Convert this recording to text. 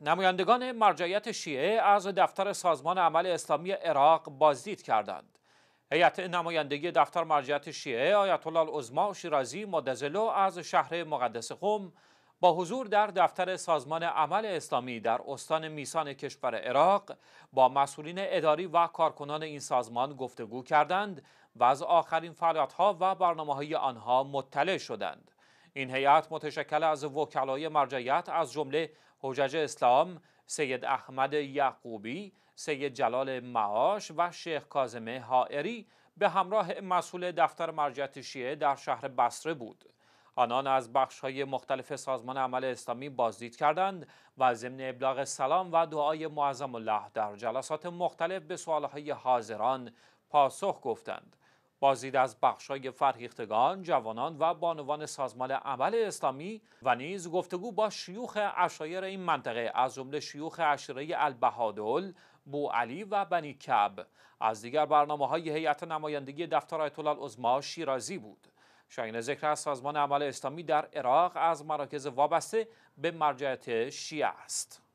نمایندگان مرجعیت شیعه از دفتر سازمان عمل اسلامی عراق بازدید کردند. هیئت نمایندگی دفتر مرجعیت شیعه آیت الله و شیرازی مدزلو از شهر مقدس قم با حضور در دفتر سازمان عمل اسلامی در استان میسان کشور عراق با مسئولین اداری و کارکنان این سازمان گفتگو کردند و از آخرین فعالیت‌ها و برنامه‌های آنها مطلع شدند. این هیئت متشکل از وکلای مرجعیت از جمله حجج اسلام، سید احمد یعقوبی، سید جلال معاش و شیخ کازمه حائری به همراه مسئول دفتر مرجعیت شیعه در شهر بصره بود. آنان از بخش های مختلف سازمان عمل اسلامی بازدید کردند و ضمن ابلاغ سلام و دعای معظم الله در جلسات مختلف به سوالهای حاضران پاسخ گفتند. بازدید از بخشای فرهیختگان، جوانان و بانوان سازمان عمل اسلامی و نیز گفتگو با شیوخ اشایر این منطقه از جمله شیوخ اشیره البهادل، بو علی و بنی کب از دیگر برنامه های هیئت نمایندگی دفتر آیت الله شیرازی بود. شاین ذکر از سازمان عمل اسلامی در عراق از مراکز وابسته به مرجعیت شیعه است.